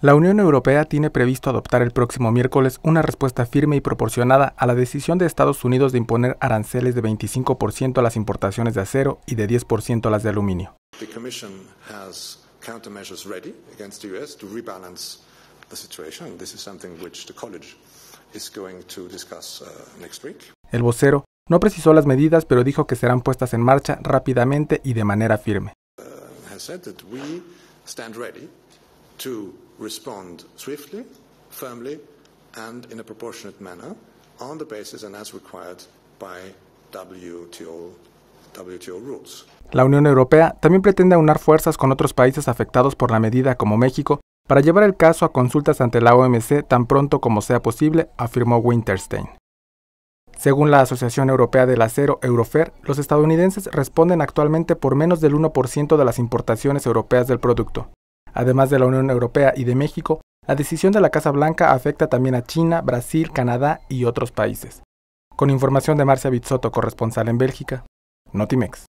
La Unión Europea tiene previsto adoptar el próximo miércoles una respuesta firme y proporcionada a la decisión de Estados Unidos de imponer aranceles de 25% a las importaciones de acero y de 10% a las de aluminio. El vocero no precisó las medidas, pero dijo que serán puestas en marcha rápidamente y de manera firme. Uh, la Unión Europea también pretende unir fuerzas con otros países afectados por la medida como México para llevar el caso a consultas ante la OMC tan pronto como sea posible, afirmó Winterstein. Según la Asociación Europea del Acero, Eurofer, los estadounidenses responden actualmente por menos del 1% de las importaciones europeas del producto. Además de la Unión Europea y de México, la decisión de la Casa Blanca afecta también a China, Brasil, Canadá y otros países. Con información de Marcia Bizzotto, corresponsal en Bélgica, Notimex.